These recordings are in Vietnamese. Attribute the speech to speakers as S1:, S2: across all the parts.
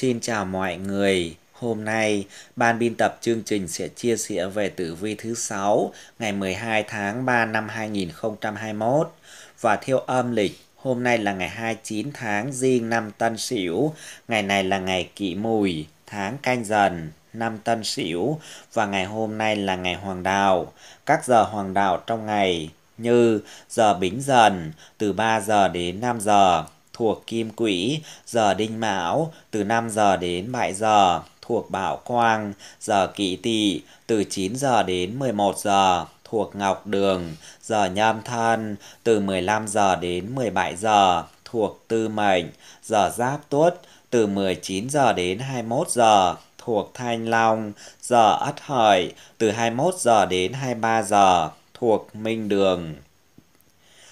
S1: Xin chào mọi người. Hôm nay, ban biên tập chương trình sẽ chia sẻ về tử vi thứ 6 ngày 12 tháng 3 năm 2021 và theo âm lịch Hôm nay là ngày 29 tháng Giêng năm Tân Sửu, ngày này là ngày Kỷ Mùi, tháng Canh Dần, năm Tân Sửu và ngày hôm nay là ngày Hoàng đạo. Các giờ Hoàng đạo trong ngày như giờ Bính Dần từ 3 giờ đến 5 giờ, thuộc Kim Quỹ, giờ Đinh Mão, từ 5 giờ đến 7 giờ, thuộc Bảo Quang, giờ Kỷ Tỵ, từ 9 giờ đến 11 giờ, thuộc Ngọc Đường, giờ Nhâm Thân, từ 15 giờ đến 17 giờ, thuộc Tư Mệnh, giờ Giáp Tuất, từ 19 giờ đến 21 giờ, thuộc Thanh Long, giờ Ất Hợi, từ 21 giờ đến 23 giờ, thuộc Minh Đường.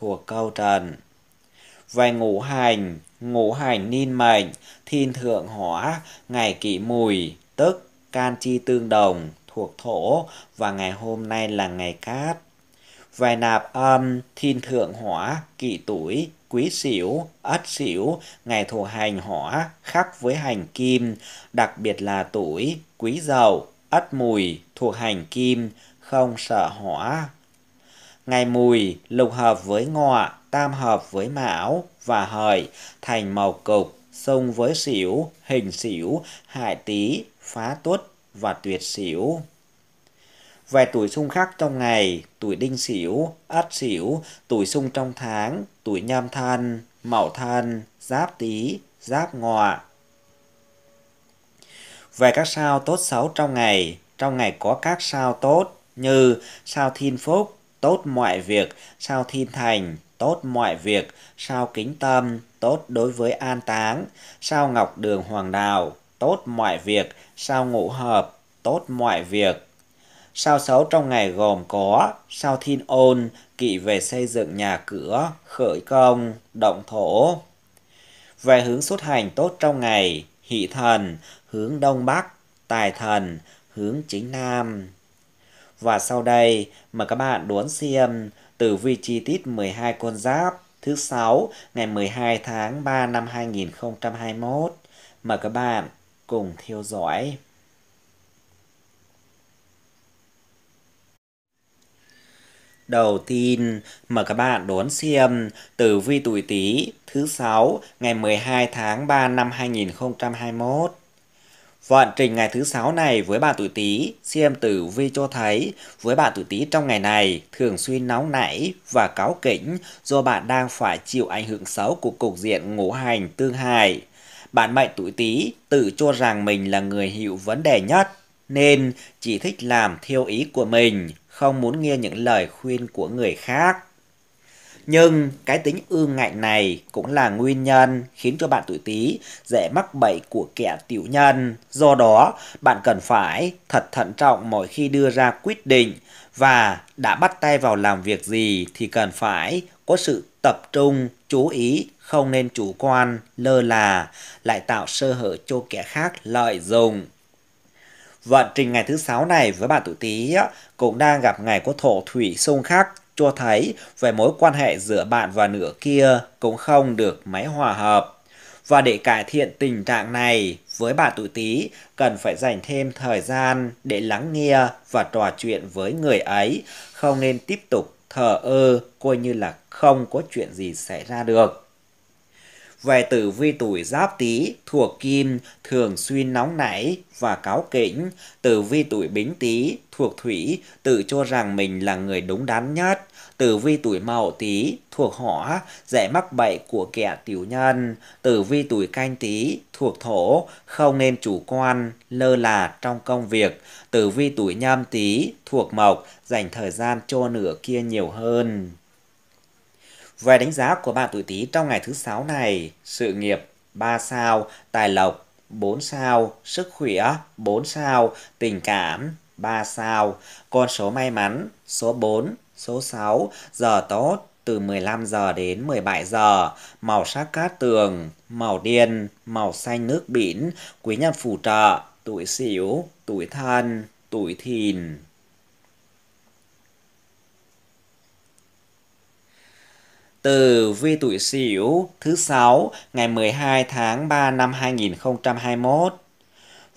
S1: thuộc câu trần. Về ngũ hành, ngũ hành niên mệnh, thiên thượng hỏa, ngày kỷ mùi, tức can chi tương đồng, thuộc thổ và ngày hôm nay là ngày cát. Về nạp âm, thiên thượng hỏa, kỷ tuổi, quý xỉu, ất xỉu, ngày thuộc hành hỏa, khắc với hành kim, đặc biệt là tuổi, quý dậu, ất mùi, thuộc hành kim, không sợ hỏa, Ngày mùi lục hợp với ngọ, tam hợp với mão và hợi thành màu cục, xung với xỉu, hình xỉu, hại tý, phá tuất và tuyệt xỉu. Về tuổi xung khắc trong ngày, tuổi đinh xỉu, ất xỉu, tuổi xung trong tháng, tuổi nhâm thân, mậu thân, giáp tý, giáp ngọ. Về các sao tốt xấu trong ngày, trong ngày có các sao tốt như sao thiên phúc, tốt mọi việc, sao thiên thành, tốt mọi việc, sao kính tâm, tốt đối với an táng, sao ngọc đường hoàng đạo, tốt mọi việc, sao ngũ hợp, tốt mọi việc. Sao xấu trong ngày gồm có sao thiên ôn, kỵ về xây dựng nhà cửa, khởi công, động thổ. Về hướng xuất hành tốt trong ngày, hỷ thần, hướng đông bắc, tài thần, hướng chính nam. Và sau đây, mời các bạn đón xem từ vi chi tiết 12 con giáp thứ 6 ngày 12 tháng 3 năm 2021. Mời các bạn cùng theo dõi. Đầu tiên, mời các bạn đón xem từ vi tuổi Tý thứ 6 ngày 12 tháng 3 năm 2021. Vận trình ngày thứ sáu này với bạn tuổi Tý, xem tử vi cho thấy với bạn tuổi Tý trong ngày này thường xuyên nóng nảy và cáu kỉnh do bạn đang phải chịu ảnh hưởng xấu của cục diện ngũ hành tương hại. Bạn mệnh tuổi Tý tự cho rằng mình là người hiểu vấn đề nhất nên chỉ thích làm theo ý của mình, không muốn nghe những lời khuyên của người khác nhưng cái tính ương ngạnh này cũng là nguyên nhân khiến cho bạn tuổi Tý dễ mắc bẫy của kẻ tiểu nhân. Do đó, bạn cần phải thật thận trọng mỗi khi đưa ra quyết định và đã bắt tay vào làm việc gì thì cần phải có sự tập trung, chú ý, không nên chủ quan, lơ là, lại tạo sơ hở cho kẻ khác lợi dụng. Vận trình ngày thứ sáu này với bạn tuổi Tý cũng đang gặp ngày có thổ thủy xung khắc cho thấy về mối quan hệ giữa bạn và nửa kia cũng không được mấy hòa hợp. Và để cải thiện tình trạng này, với bạn tuổi Tý cần phải dành thêm thời gian để lắng nghe và trò chuyện với người ấy, không nên tiếp tục thờ ơ coi như là không có chuyện gì xảy ra được về tử vi tuổi giáp tý thuộc kim thường xuyên nóng nảy và cáo kỉnh tử vi tuổi bính tý thuộc thủy tự cho rằng mình là người đúng đắn nhất tử vi tuổi mậu tý thuộc hỏa dễ mắc bệnh của kẻ tiểu nhân tử vi tuổi canh tý thuộc thổ không nên chủ quan lơ là trong công việc tử vi tuổi nhâm tý thuộc mộc dành thời gian cho nửa kia nhiều hơn về đánh giá của bạn tuổi Tý trong ngày thứ sáu này, sự nghiệp 3 sao, tài lộc 4 sao, sức khỏe 4 sao, tình cảm 3 sao, con số may mắn số 4, số 6, giờ tốt từ 15 giờ đến 17 giờ, màu sắc cát tường, màu điên, màu xanh nước biển, quý nhân phù trợ, tuổi sửu, tuổi thân, tuổi thìn. từ vi tuổi Sửu thứ sáu ngày 12 tháng 3 năm 2021.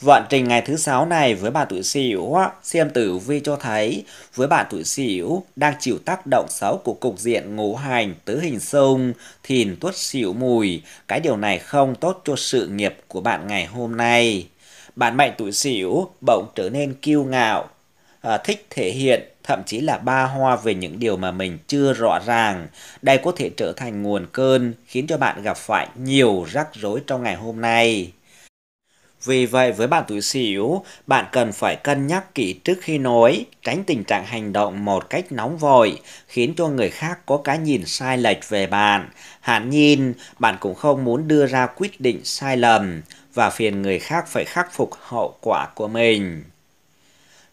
S1: Vận trình ngày thứ sáu này với bạn tuổi Sửu, xem tử vi cho thấy với bạn tuổi Sửu đang chịu tác động xấu của cục diện ngũ hành tứ hình xung, thìn tuất Sửu mùi, cái điều này không tốt cho sự nghiệp của bạn ngày hôm nay. Bạn mệnh tuổi Sửu bỗng trở nên kiêu ngạo, à, thích thể hiện thậm chí là ba hoa về những điều mà mình chưa rõ ràng. Đây có thể trở thành nguồn cơn khiến cho bạn gặp phải nhiều rắc rối trong ngày hôm nay. Vì vậy với bạn tuổi xỉu bạn cần phải cân nhắc kỹ trước khi nói, tránh tình trạng hành động một cách nóng vội, khiến cho người khác có cái nhìn sai lệch về bạn. Hạn nhìn, bạn cũng không muốn đưa ra quyết định sai lầm và phiền người khác phải khắc phục hậu quả của mình.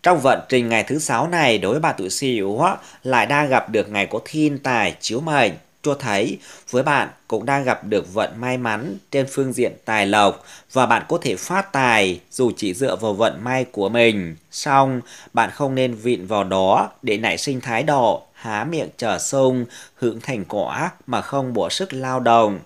S1: Trong vận trình ngày thứ sáu này đối với bà tuổi Sửu lại đang gặp được ngày có thiên tài chiếu mệnh cho thấy với bạn cũng đang gặp được vận may mắn trên phương diện tài lộc và bạn có thể phát tài dù chỉ dựa vào vận may của mình. Song, bạn không nên vịn vào đó để nảy sinh thái độ há miệng chờ sung, hưởng thành quả mà không bỏ sức lao động.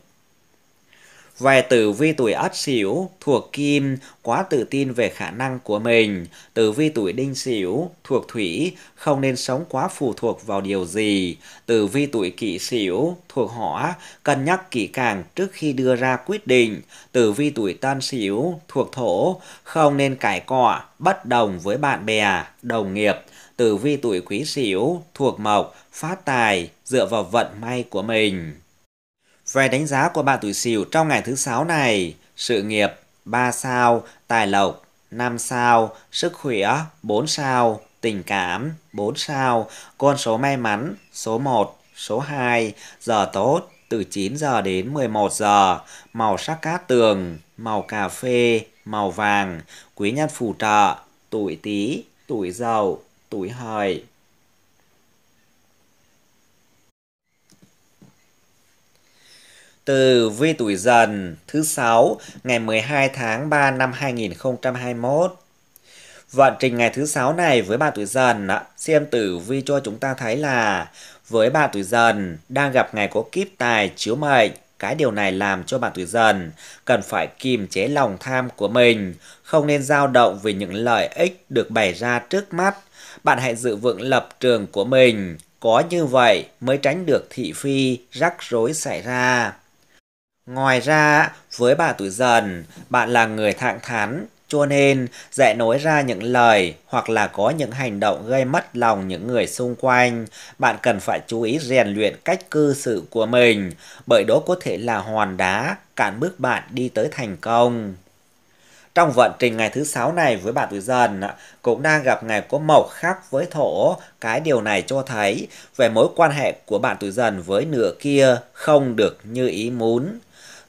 S1: Về tử vi tuổi ất sửu thuộc kim, quá tự tin về khả năng của mình. Tử vi tuổi đinh sửu thuộc thủy, không nên sống quá phụ thuộc vào điều gì. Tử vi tuổi kỷ sửu thuộc hỏa, cân nhắc kỹ càng trước khi đưa ra quyết định. Tử vi tuổi tân sửu thuộc thổ, không nên cãi cọ, bất đồng với bạn bè, đồng nghiệp. Tử vi tuổi quý sửu thuộc mộc, phát tài, dựa vào vận may của mình. Về đánh giá của bạn tuổi Sửu trong ngày thứ sáu này, sự nghiệp 3 sao, tài lộc 5 sao, sức khỏe 4 sao, tình cảm 4 sao, con số may mắn số 1, số 2, giờ tốt từ 9 giờ đến 11 giờ, màu sắc cát tường, màu cà phê, màu vàng, quý nhân phù trợ, tuổi Tý, tuổi Dậu, tuổi Hợi. từ vi tuổi dần thứ sáu ngày 12 tháng 3 năm 2021. Vận trình ngày thứ sáu này với bạn tuổi dần xem tử vi cho chúng ta thấy là với bạn tuổi dần đang gặp ngày có kíp tài chiếu mệnh cái điều này làm cho bạn tuổi dần cần phải kìm chế lòng tham của mình, không nên dao động vì những lợi ích được bày ra trước mắt. Bạn hãy giữ vững lập trường của mình, có như vậy mới tránh được thị phi, rắc rối xảy ra. Ngoài ra, với bà tuổi dần, bạn là người thẳng thắn, cho nên dễ nói ra những lời hoặc là có những hành động gây mất lòng những người xung quanh. Bạn cần phải chú ý rèn luyện cách cư xử của mình, bởi đó có thể là hòn đá cản bước bạn đi tới thành công. Trong vận trình ngày thứ sáu này với bạn tuổi dần cũng đang gặp ngày có mộc khác với thổ. Cái điều này cho thấy về mối quan hệ của bạn tuổi dần với nửa kia không được như ý muốn.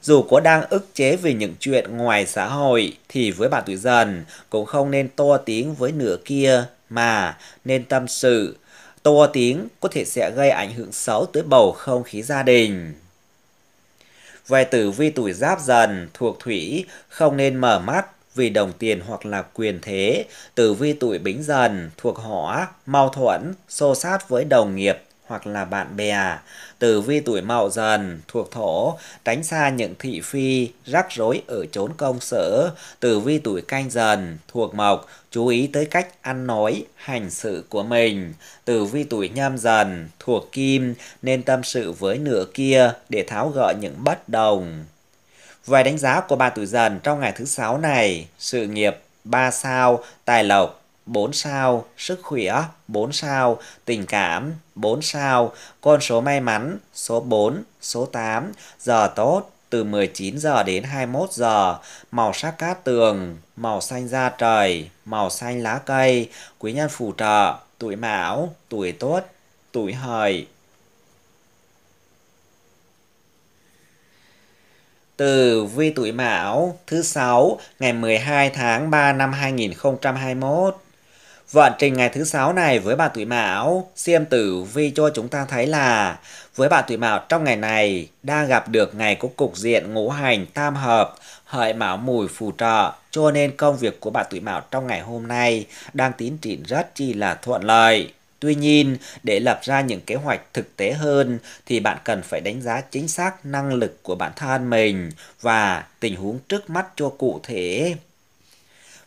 S1: Dù có đang ức chế về những chuyện ngoài xã hội thì với bạn tuổi dần cũng không nên to tiếng với nửa kia mà nên tâm sự. To tiếng có thể sẽ gây ảnh hưởng xấu tới bầu không khí gia đình. Về tử vi tuổi giáp dần thuộc thủy không nên mở mắt vì đồng tiền hoặc là quyền thế, tử vi tuổi bính dần thuộc hỏa, mau thuẫn, xô sát với đồng nghiệp hoặc là bạn bè. Tử vi tuổi mậu dần thuộc thổ, tránh xa những thị phi, rắc rối ở chốn công sở. Tử vi tuổi canh dần thuộc mộc, chú ý tới cách ăn nói, hành sự của mình. Tử vi tuổi nhâm dần thuộc kim, nên tâm sự với nửa kia để tháo gỡ những bất đồng. Vài đánh giá của ba tuổi dần trong ngày thứ sáu này, sự nghiệp 3 sao, tài lộc 4 sao, sức khỏe 4 sao, tình cảm 4 sao, con số may mắn số 4, số 8, giờ tốt từ 19 giờ đến 21 giờ, màu sắc cát tường, màu xanh da trời, màu xanh lá cây, quý nhân phù trợ, tuổi mão, tuổi tốt, tuổi hợi. Từ vi tuổi Mão thứ 6 ngày 12 tháng 3 năm 2021 Vận trình ngày thứ sáu này với bạn tuổi Mão, Siêm Tử Vi cho chúng ta thấy là với bạn tuổi Mão trong ngày này đang gặp được ngày có cục diện ngũ hành tam hợp, hợi Mão mùi phù trợ, cho nên công việc của bạn tuổi Mão trong ngày hôm nay đang tiến triển rất chi là thuận lợi. Tuy nhiên, để lập ra những kế hoạch thực tế hơn thì bạn cần phải đánh giá chính xác năng lực của bản thân mình và tình huống trước mắt cho cụ thể.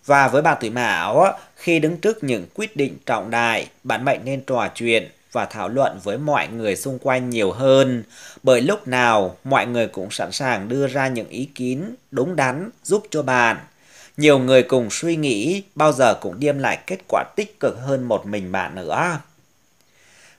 S1: Và với bạn tuổi Mão, khi đứng trước những quyết định trọng đại, bạn mệnh nên trò chuyện và thảo luận với mọi người xung quanh nhiều hơn, bởi lúc nào mọi người cũng sẵn sàng đưa ra những ý kiến đúng đắn giúp cho bạn. Nhiều người cùng suy nghĩ bao giờ cũng đem lại kết quả tích cực hơn một mình bạn nữa.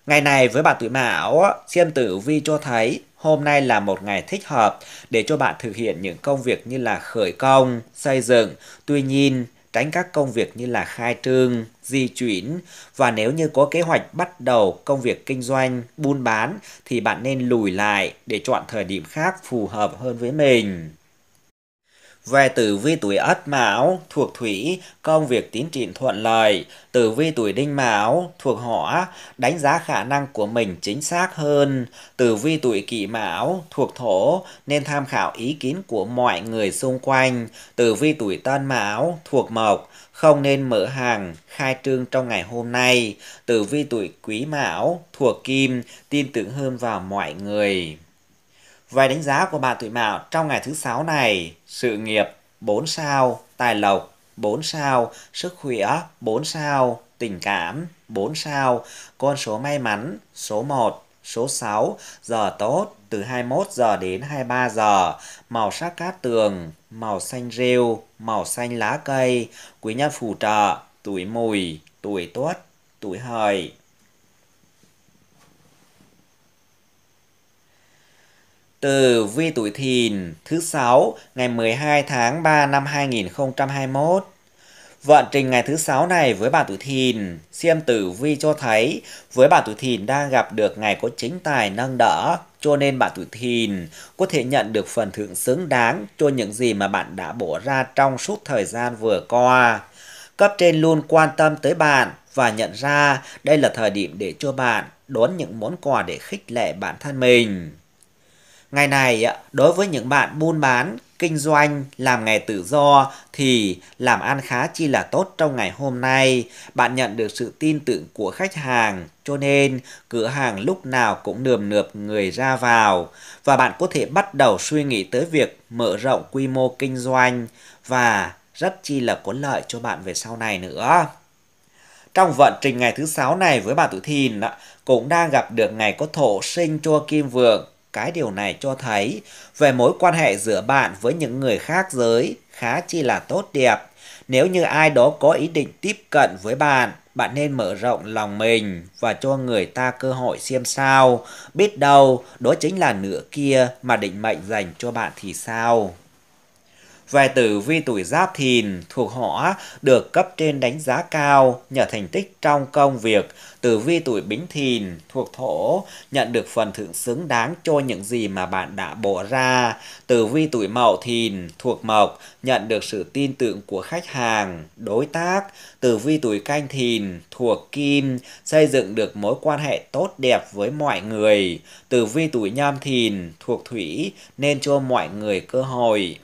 S1: Ngày này với bạn tuổi Mão, xem tử vi cho thấy hôm nay là một ngày thích hợp để cho bạn thực hiện những công việc như là khởi công, xây dựng. Tuy nhiên, tránh các công việc như là khai trương, di chuyển và nếu như có kế hoạch bắt đầu công việc kinh doanh, buôn bán thì bạn nên lùi lại để chọn thời điểm khác phù hợp hơn với mình. Về tử vi tuổi Ất Mão thuộc Thủy, công việc tiến triển thuận lợi. Tử vi tuổi Đinh Mão thuộc Hỏa, đánh giá khả năng của mình chính xác hơn. Tử vi tuổi Kỷ Mão thuộc Thổ, nên tham khảo ý kiến của mọi người xung quanh. Tử vi tuổi Tân Mão thuộc Mộc, không nên mở hàng khai trương trong ngày hôm nay. Tử vi tuổi Quý Mão thuộc Kim, tin tưởng hơn vào mọi người. Vài đánh giá của bạn tuổi Mão trong ngày thứ sáu này, sự nghiệp 4 sao, tài lộc 4 sao, sức khỏe 4 sao, tình cảm 4 sao, con số may mắn số 1, số 6, giờ tốt từ 21 giờ đến 23 giờ, màu sắc cát tường, màu xanh rêu, màu xanh lá cây, quý nhân phù trợ, tuổi mùi, tuổi tuất, tuổi hợi. từ vi tuổi thìn thứ sáu ngày 12 tháng 3 năm 2021. Vận trình ngày thứ sáu này với bạn tuổi thìn, xem tử vi cho thấy với bạn tuổi thìn đang gặp được ngày có chính tài nâng đỡ, cho nên bạn tuổi thìn có thể nhận được phần thưởng xứng đáng cho những gì mà bạn đã bỏ ra trong suốt thời gian vừa qua. Cấp trên luôn quan tâm tới bạn và nhận ra đây là thời điểm để cho bạn đón những món quà để khích lệ bản thân mình. Ngày này, đối với những bạn buôn bán, kinh doanh, làm nghề tự do thì làm ăn khá chi là tốt trong ngày hôm nay. Bạn nhận được sự tin tưởng của khách hàng, cho nên cửa hàng lúc nào cũng nườm nượp người ra vào. Và bạn có thể bắt đầu suy nghĩ tới việc mở rộng quy mô kinh doanh và rất chi là có lợi cho bạn về sau này nữa. Trong vận trình ngày thứ sáu này với bà Tử Thìn cũng đang gặp được ngày có thổ sinh cho Kim Vượng cái điều này cho thấy về mối quan hệ giữa bạn với những người khác giới khá chi là tốt đẹp. Nếu như ai đó có ý định tiếp cận với bạn, bạn nên mở rộng lòng mình và cho người ta cơ hội xem sao. Biết đâu, đó chính là nửa kia mà định mệnh dành cho bạn thì sao về tử vi tuổi giáp thìn thuộc họ được cấp trên đánh giá cao nhờ thành tích trong công việc. Tử vi tuổi bính thìn thuộc thổ nhận được phần thưởng xứng đáng cho những gì mà bạn đã bỏ ra. Tử vi tuổi mậu thìn thuộc mộc nhận được sự tin tưởng của khách hàng, đối tác. Tử vi tuổi canh thìn thuộc kim xây dựng được mối quan hệ tốt đẹp với mọi người. Tử vi tuổi nhâm thìn thuộc thủy nên cho mọi người cơ hội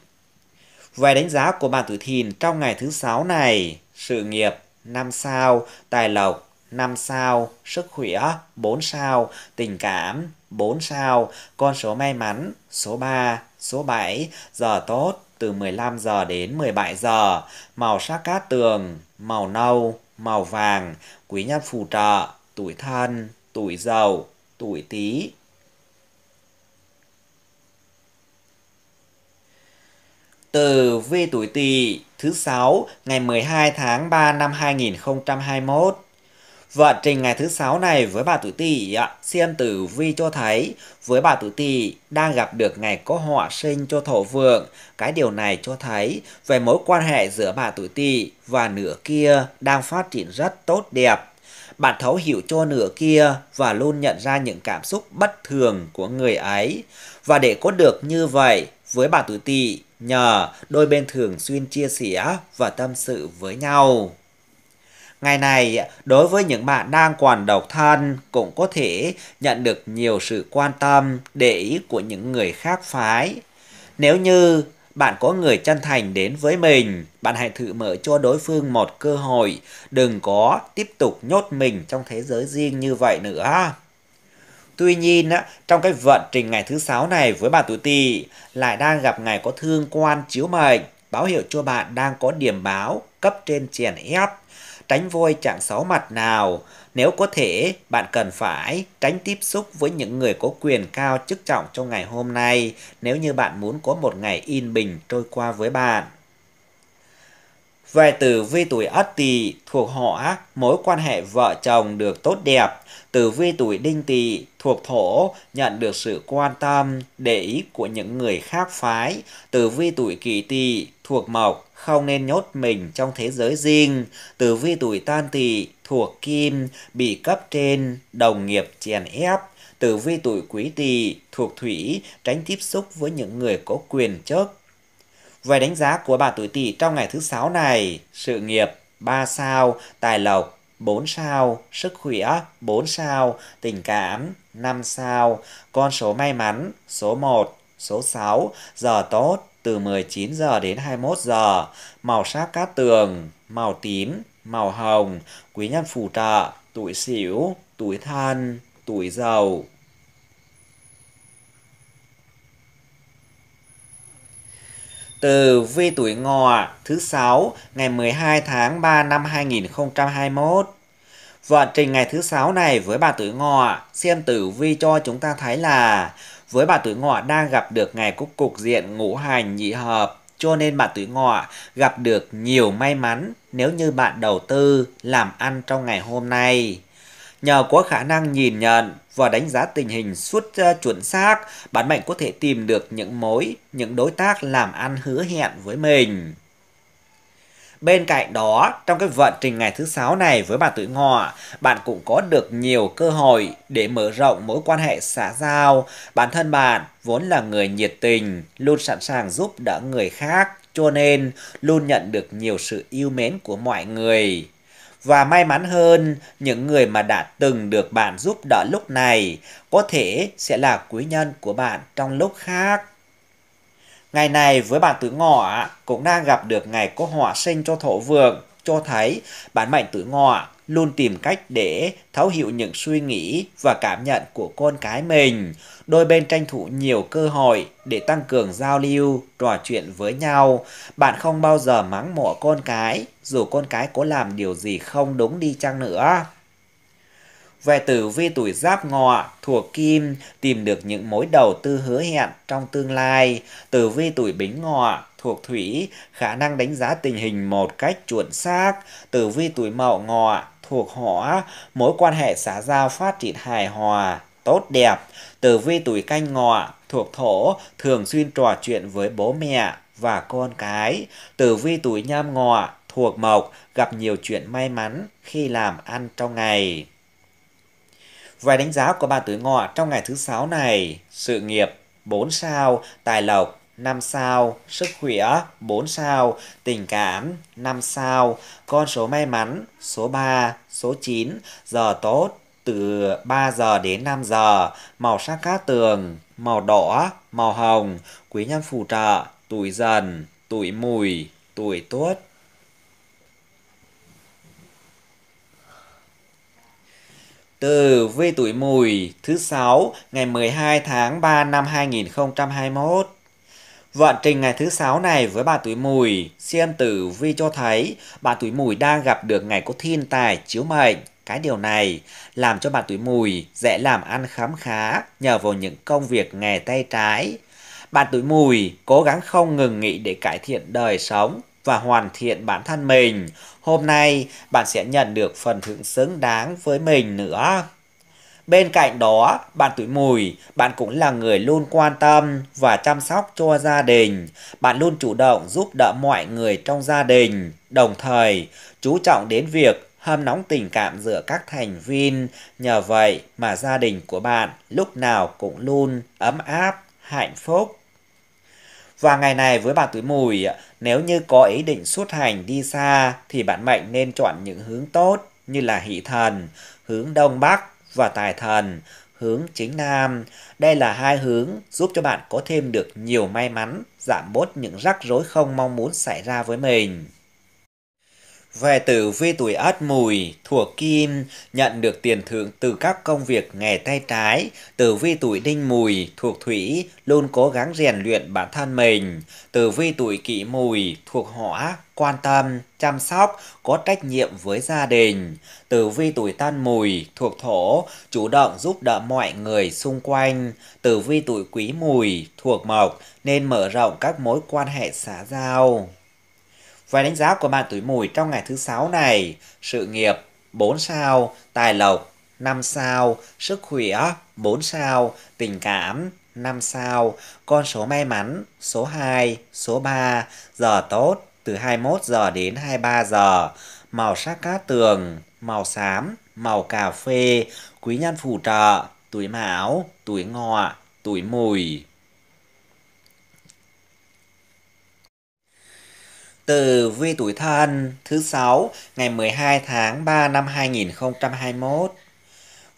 S1: về đánh giá của bạn tuổi thìn trong ngày thứ sáu này, sự nghiệp 5 sao, tài lộc 5 sao, sức khỏe 4 sao, tình cảm 4 sao, con số may mắn số 3, số 7, giờ tốt từ 15 giờ đến 17 giờ, màu sắc cát tường, màu nâu, màu vàng, quý nhân phù trợ, tuổi thân, tuổi dậu, tuổi tý, từ vi tuổi tỵ thứ sáu ngày 12 tháng 3 năm 2021. Vận trình ngày thứ sáu này với bà tuổi tỵ xem tử vi cho thấy với bà tuổi tỵ đang gặp được ngày có họa sinh cho thổ vượng. Cái điều này cho thấy về mối quan hệ giữa bà tuổi tỵ và nửa kia đang phát triển rất tốt đẹp. Bạn thấu hiểu cho nửa kia và luôn nhận ra những cảm xúc bất thường của người ấy. Và để có được như vậy, với bà Tứ tỵ nhờ đôi bên thường xuyên chia sẻ và tâm sự với nhau. Ngày này, đối với những bạn đang còn độc thân cũng có thể nhận được nhiều sự quan tâm, để ý của những người khác phái. Nếu như bạn có người chân thành đến với mình, bạn hãy thử mở cho đối phương một cơ hội, đừng có tiếp tục nhốt mình trong thế giới riêng như vậy nữa. Tuy nhiên, trong cái vận trình ngày thứ sáu này với bạn tuổi tỵ lại đang gặp ngày có thương quan chiếu mệnh, báo hiệu cho bạn đang có điểm báo cấp trên chèn ép. Tránh vôi chẳng xấu mặt nào, nếu có thể bạn cần phải tránh tiếp xúc với những người có quyền cao chức trọng trong ngày hôm nay nếu như bạn muốn có một ngày yên bình trôi qua với bạn. Về tử vi tuổi Ất Tỵ thuộc họ mối quan hệ vợ chồng được tốt đẹp. Tử vi tuổi Đinh Tỵ thuộc Thổ nhận được sự quan tâm, để ý của những người khác phái. Tử vi tuổi Kỷ Tỵ thuộc Mộc không nên nhốt mình trong thế giới riêng. Tử vi tuổi Tan Tỵ thuộc Kim bị cấp trên đồng nghiệp chèn ép. Tử vi tuổi Quý Tỵ thuộc Thủy tránh tiếp xúc với những người có quyền chức về đánh giá của bà tuổi Tỵ trong ngày thứ sáu này, sự nghiệp 3 sao, tài lộc 4 sao, sức khỏe 4 sao, tình cảm 5 sao, con số may mắn số 1, số 6, giờ tốt từ 19 giờ đến 21 giờ, màu sắc cát tường, màu tím, màu hồng, quý nhân phù trợ, tuổi sửu, tuổi thân, tuổi dầu. từ vi tuổi ngọ thứ sáu ngày 12 tháng 3 năm 2021. Vận trình ngày thứ sáu này với bà tuổi ngọ xem tử vi cho chúng ta thấy là với bà tuổi ngọ đang gặp được ngày cúc cục diện ngũ hành nhị hợp cho nên bạn tuổi ngọ gặp được nhiều may mắn nếu như bạn đầu tư làm ăn trong ngày hôm nay. Nhờ có khả năng nhìn nhận và đánh giá tình hình suốt ờ, chuẩn xác, bạn mệnh có thể tìm được những mối, những đối tác làm ăn hứa hẹn với mình. Bên cạnh đó, trong cái vận trình ngày thứ sáu này với bà tuổi ngọ, bạn cũng có được nhiều cơ hội để mở rộng mối quan hệ xã giao. Bản thân bạn vốn là người nhiệt tình, luôn sẵn sàng giúp đỡ người khác, cho nên luôn nhận được nhiều sự yêu mến của mọi người và may mắn hơn những người mà đã từng được bạn giúp đỡ lúc này có thể sẽ là quý nhân của bạn trong lúc khác. Ngày này với bạn tử ngọ cũng đang gặp được ngày có họa sinh cho thổ vượng, cho thấy bản mệnh tử ngọ luôn tìm cách để thấu hiểu những suy nghĩ và cảm nhận của con cái mình đôi bên tranh thủ nhiều cơ hội để tăng cường giao lưu, trò chuyện với nhau. Bạn không bao giờ mắng mỏ con cái, dù con cái có làm điều gì không đúng đi chăng nữa. Về tử vi tuổi giáp ngọ, thuộc kim, tìm được những mối đầu tư hứa hẹn trong tương lai. Tử vi tuổi bính ngọ, thuộc thủy, khả năng đánh giá tình hình một cách chuẩn xác. Tử vi tuổi mậu ngọ, thuộc hỏa, mối quan hệ xã giao phát triển hài hòa, tốt đẹp. Tử vi tuổi canh ngọ thuộc thổ thường xuyên trò chuyện với bố mẹ và con cái. Tử vi tuổi nhâm ngọ thuộc mộc gặp nhiều chuyện may mắn khi làm ăn trong ngày. Vài đánh giá của bạn tuổi ngọ trong ngày thứ sáu này, sự nghiệp 4 sao, tài lộc 5 sao, sức khỏe 4 sao, tình cảm 5 sao, con số may mắn số 3, số 9, giờ tốt từ 3 giờ đến 5 giờ, màu sắc cát tường, màu đỏ, màu hồng, quý nhân phù trợ, tuổi dần, tuổi mùi, tuổi tuất. Từ vi tuổi mùi thứ 6 ngày 12 tháng 3 năm 2021. Vận trình ngày thứ 6 này với bà tuổi mùi, xem tử vi cho thấy bà tuổi mùi đang gặp được ngày có thiên tài chiếu mệnh, cái điều này làm cho bạn tuổi mùi dễ làm ăn khám khá nhờ vào những công việc nghề tay trái. Bạn tuổi mùi cố gắng không ngừng nghỉ để cải thiện đời sống và hoàn thiện bản thân mình. Hôm nay bạn sẽ nhận được phần thưởng xứng đáng với mình nữa. Bên cạnh đó, bạn tuổi mùi, bạn cũng là người luôn quan tâm và chăm sóc cho gia đình. Bạn luôn chủ động giúp đỡ mọi người trong gia đình, đồng thời chú trọng đến việc hâm nóng tình cảm giữa các thành viên. Nhờ vậy mà gia đình của bạn lúc nào cũng luôn ấm áp, hạnh phúc. Và ngày này với bạn tuổi mùi, nếu như có ý định xuất hành đi xa thì bạn mệnh nên chọn những hướng tốt như là hỷ thần, hướng đông bắc và tài thần, hướng chính nam. Đây là hai hướng giúp cho bạn có thêm được nhiều may mắn, giảm bớt những rắc rối không mong muốn xảy ra với mình. Về tử vi tuổi Ất Mùi thuộc Kim nhận được tiền thưởng từ các công việc nghề tay trái, tử vi tuổi Đinh Mùi thuộc Thủy luôn cố gắng rèn luyện bản thân mình, tử vi tuổi Kỷ Mùi thuộc Hỏa quan tâm, chăm sóc, có trách nhiệm với gia đình. Tử vi tuổi Tân Mùi thuộc Thổ, chủ động giúp đỡ mọi người xung quanh. Tử vi tuổi Quý Mùi thuộc Mộc nên mở rộng các mối quan hệ xã giao. Vài đánh giá của bạn tuổi mùi trong ngày thứ sáu này, sự nghiệp 4 sao, tài lộc 5 sao, sức khỏe 4 sao, tình cảm 5 sao, con số may mắn số 2, số 3, giờ tốt từ 21 giờ đến 23 giờ, màu sắc cát tường, màu xám, màu cà phê, quý nhân phù trợ, tuổi mão, tuổi ngọ, tuổi mùi. Từ vi tuổi thân thứ 6 ngày 12 tháng 3 năm 2021.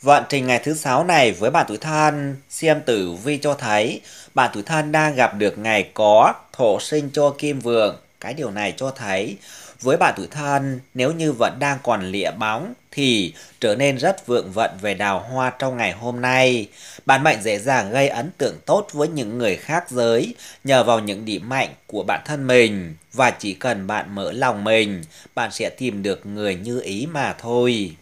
S1: Vận trình ngày thứ 6 này với bạn tuổi thân, xem tử vi cho thấy bạn tuổi thân đang gặp được ngày có thổ sinh cho kim vượng. Cái điều này cho thấy với bà tuổi thân, nếu như vẫn đang còn lịa bóng thì trở nên rất vượng vận về đào hoa trong ngày hôm nay. bạn mệnh dễ dàng gây ấn tượng tốt với những người khác giới nhờ vào những điểm mạnh của bản thân mình và chỉ cần bạn mở lòng mình, bạn sẽ tìm được người như ý mà thôi.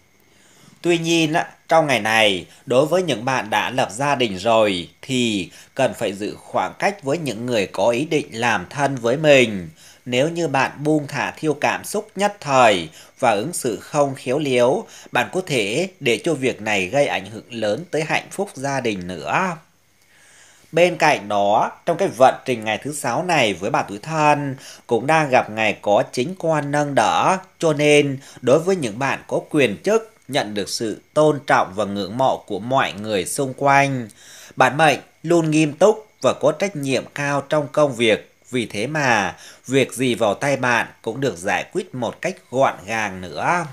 S1: Tuy nhiên, trong ngày này, đối với những bạn đã lập gia đình rồi thì cần phải giữ khoảng cách với những người có ý định làm thân với mình. Nếu như bạn buông thả thiêu cảm xúc nhất thời và ứng xử không khéo léo, bạn có thể để cho việc này gây ảnh hưởng lớn tới hạnh phúc gia đình nữa. Bên cạnh đó, trong cái vận trình ngày thứ sáu này với bà tuổi thân cũng đang gặp ngày có chính quan nâng đỡ, cho nên đối với những bạn có quyền chức nhận được sự tôn trọng và ngưỡng mộ của mọi người xung quanh, bạn mệnh luôn nghiêm túc và có trách nhiệm cao trong công việc vì thế mà, việc gì vào tay bạn cũng được giải quyết một cách gọn gàng nữa.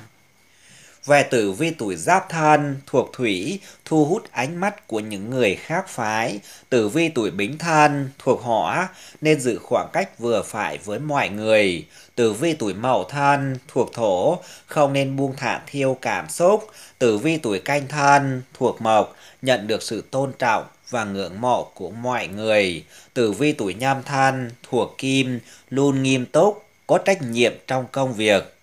S1: Về tử vi tuổi giáp thân, thuộc thủy, thu hút ánh mắt của những người khác phái. Tử vi tuổi bính thân, thuộc hỏa, nên giữ khoảng cách vừa phải với mọi người. Tử vi tuổi mậu thân, thuộc thổ, không nên buông thả thiêu cảm xúc. Tử vi tuổi canh thân, thuộc mộc, nhận được sự tôn trọng và ngưỡng mộ của mọi người. Tử vi tuổi nhâm thân thuộc kim, luôn nghiêm túc, có trách nhiệm trong công việc.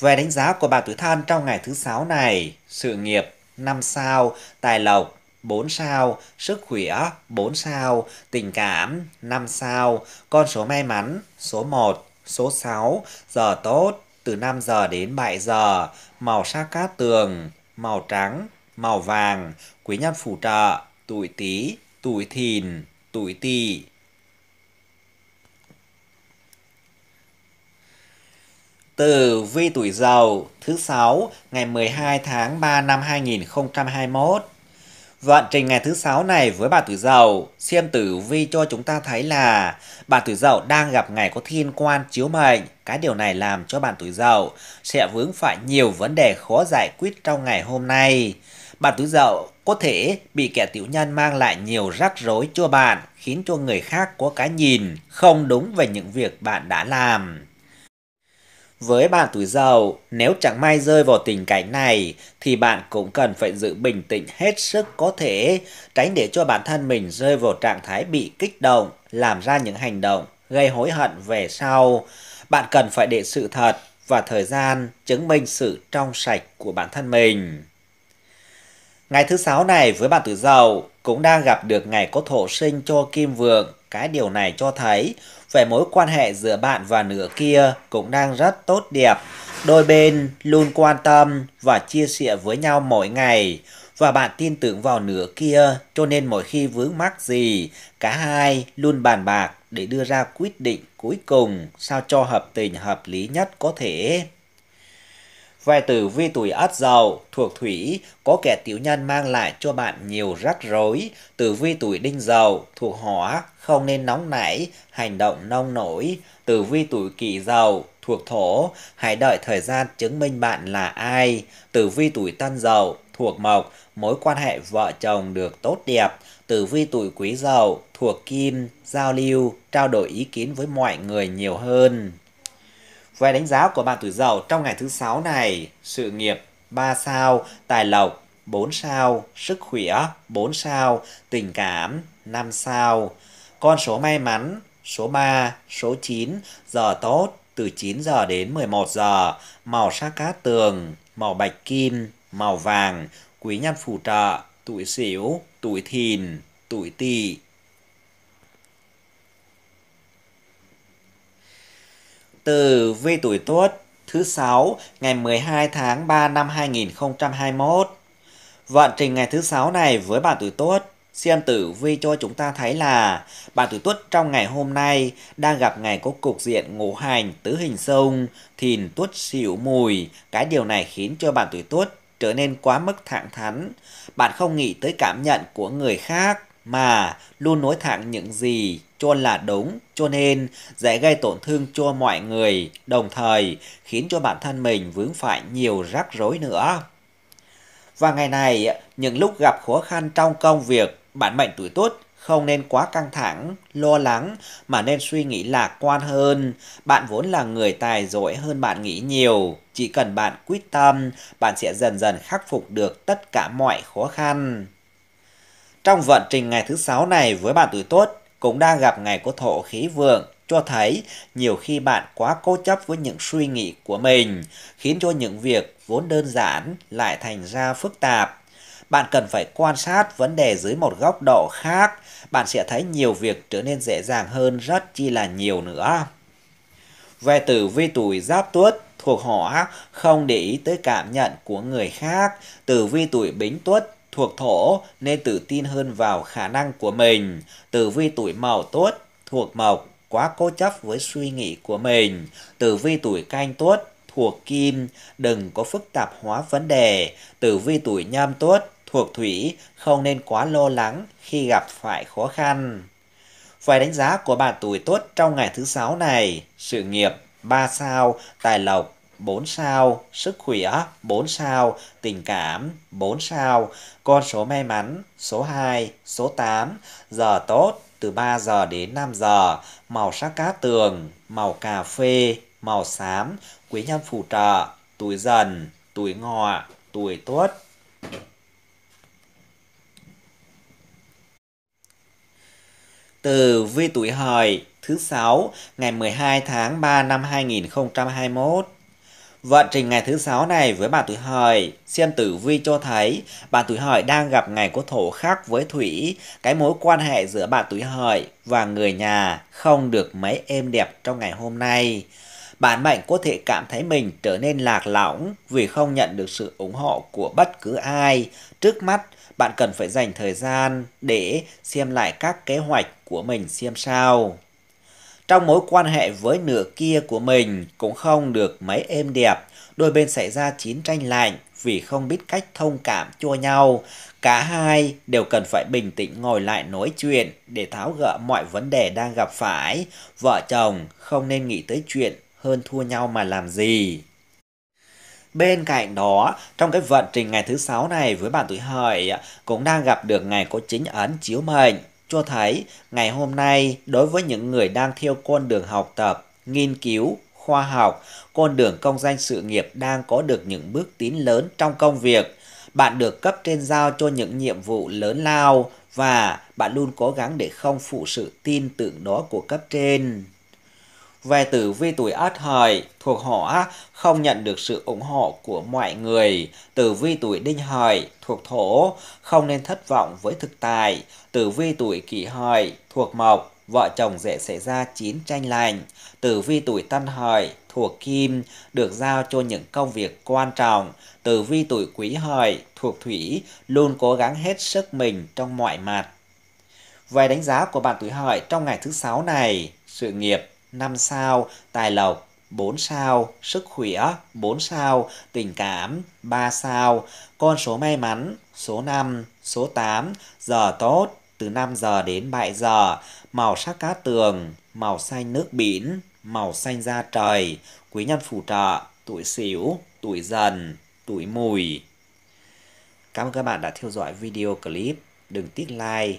S1: Về đánh giá của bà tuổi than trong ngày thứ sáu này, sự nghiệp 5 sao, tài lộc 4 sao, sức khỏe 4 sao, tình cảm 5 sao, con số may mắn số 1, số 6, giờ tốt từ 5 giờ đến 7 giờ, màu sắc cát tường, màu trắng, màu vàng, quý nhân phù trợ tuổi tý, tuổi thìn, tuổi tỵ. Từ vi tuổi dậu thứ sáu ngày 12 tháng 3 năm 2021. Vận trình ngày thứ sáu này với bà tuổi dậu, xem tử vi cho chúng ta thấy là bà tuổi dậu đang gặp ngày có thiên quan chiếu mệnh. Cái điều này làm cho bạn tuổi dậu sẽ vướng phải nhiều vấn đề khó giải quyết trong ngày hôm nay. Bạn tuổi dậu có thể bị kẻ tiểu nhân mang lại nhiều rắc rối cho bạn, khiến cho người khác có cái nhìn không đúng về những việc bạn đã làm. Với bạn tuổi dậu nếu chẳng may rơi vào tình cảnh này thì bạn cũng cần phải giữ bình tĩnh hết sức có thể, tránh để cho bản thân mình rơi vào trạng thái bị kích động, làm ra những hành động gây hối hận về sau. Bạn cần phải để sự thật và thời gian chứng minh sự trong sạch của bản thân mình. Ngày thứ sáu này với bạn tuổi giàu cũng đang gặp được ngày có thổ sinh cho kim vượng. Cái điều này cho thấy về mối quan hệ giữa bạn và nửa kia cũng đang rất tốt đẹp. Đôi bên luôn quan tâm và chia sẻ với nhau mỗi ngày và bạn tin tưởng vào nửa kia cho nên mỗi khi vướng mắc gì cả hai luôn bàn bạc để đưa ra quyết định cuối cùng sao cho hợp tình hợp lý nhất có thể. Vài tử vi tuổi ất dậu thuộc thủy có kẻ tiểu nhân mang lại cho bạn nhiều rắc rối. Tử vi tuổi đinh dậu thuộc hỏa không nên nóng nảy, hành động nông nổi. Tử vi tuổi kỷ dậu thuộc thổ, hãy đợi thời gian chứng minh bạn là ai. Tử vi tuổi tân dậu thuộc mộc, mối quan hệ vợ chồng được tốt đẹp. Tử vi tuổi quý dậu thuộc kim, giao lưu, trao đổi ý kiến với mọi người nhiều hơn. Về đánh giá của bạn tuổi Dậu trong ngày thứ sáu này, sự nghiệp 3 sao, tài lộc 4 sao, sức khỏe 4 sao, tình cảm 5 sao. Con số may mắn số 3, số 9, giờ tốt từ 9 giờ đến 11 giờ, màu sắc cát tường, màu bạch kim, màu vàng, quý nhân phù trợ, tuổi sửu, tuổi thìn, tuổi tỵ. từ vi tuổi Tuất thứ sáu ngày 12 tháng 3 năm 2021. Vận trình ngày thứ sáu này với bạn tuổi Tuất xem tử vi cho chúng ta thấy là bạn tuổi Tuất trong ngày hôm nay đang gặp ngày có cục diện ngũ hành tứ hình xung, thìn Tuất xỉu mùi, cái điều này khiến cho bạn tuổi Tuất trở nên quá mức thẳng thắn. Bạn không nghĩ tới cảm nhận của người khác mà luôn nối thẳng những gì cho là đúng, cho nên dễ gây tổn thương cho mọi người, đồng thời khiến cho bản thân mình vướng phải nhiều rắc rối nữa. Và ngày này, những lúc gặp khó khăn trong công việc, bản mệnh tuổi tốt không nên quá căng thẳng, lo lắng mà nên suy nghĩ lạc quan hơn. Bạn vốn là người tài giỏi hơn bạn nghĩ nhiều, chỉ cần bạn quyết tâm, bạn sẽ dần dần khắc phục được tất cả mọi khó khăn. Trong vận trình ngày thứ sáu này với bạn tuổi tốt, cũng đang gặp ngày của thổ khí vượng cho thấy nhiều khi bạn quá cố chấp với những suy nghĩ của mình, khiến cho những việc vốn đơn giản lại thành ra phức tạp. Bạn cần phải quan sát vấn đề dưới một góc độ khác, bạn sẽ thấy nhiều việc trở nên dễ dàng hơn rất chi là nhiều nữa. Về tử vi tuổi giáp tuất thuộc hỏa không để ý tới cảm nhận của người khác, tử vi tuổi bính tuất thuộc thổ nên tự tin hơn vào khả năng của mình. Tử vi tuổi mậu tốt, thuộc mộc, quá cố chấp với suy nghĩ của mình. Tử vi tuổi canh tốt, thuộc kim, đừng có phức tạp hóa vấn đề. Tử vi tuổi nhâm tốt, thuộc thủy, không nên quá lo lắng khi gặp phải khó khăn. Vài đánh giá của bạn tuổi tốt trong ngày thứ sáu này, sự nghiệp 3 sao, tài lộc 4 sao, sức khỏe 4 sao, tình cảm 4 sao, con số may mắn số 2, số 8, giờ tốt từ 3 giờ đến 5 giờ, màu sắc cá tường, màu cà phê, màu xám, quý nhân phù trợ, tuổi dần, tuổi ngọ, tuổi tuất. Từ vi tuổi hợi thứ 6 ngày 12 tháng 3 năm 2021 Vận trình ngày thứ sáu này với bạn tuổi hợi, xem tử vi cho thấy bạn tuổi hợi đang gặp ngày của thổ khác với thủy, cái mối quan hệ giữa bạn tuổi hợi và người nhà không được mấy êm đẹp trong ngày hôm nay. Bạn mệnh có thể cảm thấy mình trở nên lạc lõng vì không nhận được sự ủng hộ của bất cứ ai. Trước mắt, bạn cần phải dành thời gian để xem lại các kế hoạch của mình xem sao. Trong mối quan hệ với nửa kia của mình cũng không được mấy êm đẹp, đôi bên xảy ra chiến tranh lạnh vì không biết cách thông cảm cho nhau. Cả hai đều cần phải bình tĩnh ngồi lại nói chuyện để tháo gỡ mọi vấn đề đang gặp phải. Vợ chồng không nên nghĩ tới chuyện hơn thua nhau mà làm gì. Bên cạnh đó, trong cái vận trình ngày thứ sáu này với bạn tuổi hợi cũng đang gặp được ngày có chính ấn chiếu mệnh cho thấy ngày hôm nay đối với những người đang theo con đường học tập, nghiên cứu, khoa học, con đường công danh sự nghiệp đang có được những bước tiến lớn trong công việc. Bạn được cấp trên giao cho những nhiệm vụ lớn lao và bạn luôn cố gắng để không phụ sự tin tưởng đó của cấp trên về tử vi tuổi Ất Hợi thuộc hỏa không nhận được sự ủng hộ của mọi người. Tử vi tuổi Đinh Hợi thuộc Thổ không nên thất vọng với thực tài Tử vi tuổi Kỷ Hợi thuộc Mộc vợ chồng dễ xảy ra chín tranh lành. Tử vi tuổi Tân Hợi thuộc Kim được giao cho những công việc quan trọng. Tử vi tuổi Quý Hợi thuộc Thủy luôn cố gắng hết sức mình trong mọi mặt. Về đánh giá của bạn tuổi Hợi trong ngày thứ sáu này, sự nghiệp 5 sao, tài lộc 4 sao, sức khỏe 4 sao, tình cảm 3 sao, con số may mắn số 5, số 8, giờ tốt từ 5 giờ đến 7 giờ, màu sắc cá tường, màu xanh nước biển, màu xanh da trời, quý nhân phù trợ, tuổi xỉu, tuổi dần, tuổi mùi. Cảm ơn các bạn đã theo dõi video clip. Đừng tiếc like